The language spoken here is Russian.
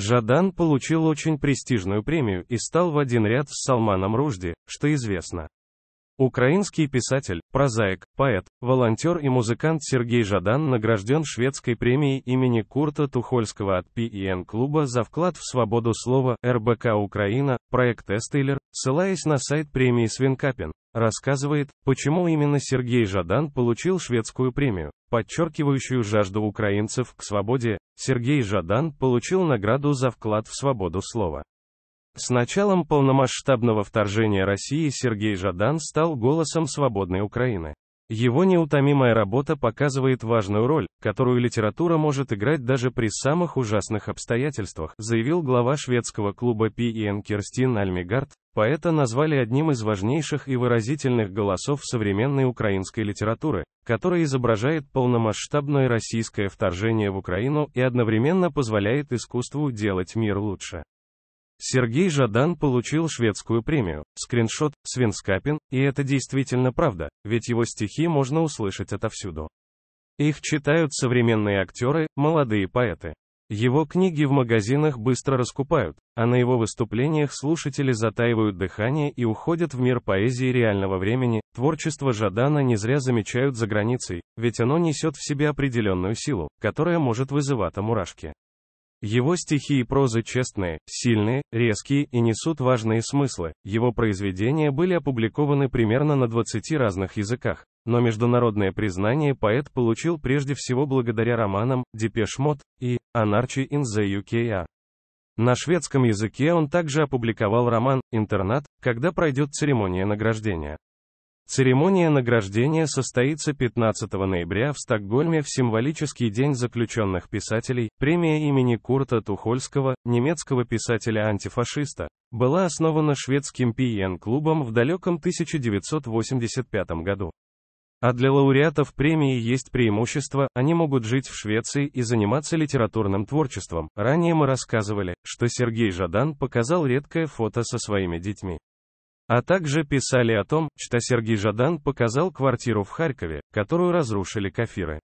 Жадан получил очень престижную премию и стал в один ряд с Салманом Ружди, что известно. Украинский писатель, прозаик, поэт, волонтер и музыкант Сергей Жадан награжден шведской премией имени Курта Тухольского от ПИН e клуба за вклад в свободу слова РБК Украина, проект Эстейлер, ссылаясь на сайт премии Свинкапен рассказывает, почему именно Сергей Жадан получил шведскую премию, подчеркивающую жажду украинцев к свободе. Сергей Жадан получил награду за вклад в свободу слова. С началом полномасштабного вторжения России Сергей Жадан стал голосом свободной Украины. Его неутомимая работа показывает важную роль, которую литература может играть даже при самых ужасных обстоятельствах, заявил глава шведского клуба P.E.N. Керстин Альмигард. Поэта назвали одним из важнейших и выразительных голосов современной украинской литературы, который изображает полномасштабное российское вторжение в Украину и одновременно позволяет искусству делать мир лучше. Сергей Жадан получил шведскую премию. Скриншот, Свинскапин, и это действительно правда, ведь его стихи можно услышать отовсюду. Их читают современные актеры, молодые поэты. Его книги в магазинах быстро раскупают, а на его выступлениях слушатели затаивают дыхание и уходят в мир поэзии реального времени. Творчество Жадана не зря замечают за границей, ведь оно несет в себе определенную силу, которая может вызывать мурашки. Его стихи и проза честные, сильные, резкие и несут важные смыслы. Его произведения были опубликованы примерно на 20 разных языках. Но международное признание поэт получил прежде всего благодаря романам «Депеш и «Anarchy in the UKA». На шведском языке он также опубликовал роман «Интернат», когда пройдет церемония награждения. Церемония награждения состоится 15 ноября в Стокгольме в символический день заключенных писателей. Премия имени Курта Тухольского, немецкого писателя-антифашиста, была основана шведским PN-клубом в далеком 1985 году. А для лауреатов премии есть преимущество, они могут жить в Швеции и заниматься литературным творчеством. Ранее мы рассказывали, что Сергей Жадан показал редкое фото со своими детьми. А также писали о том, что Сергей Жадан показал квартиру в Харькове, которую разрушили кафиры.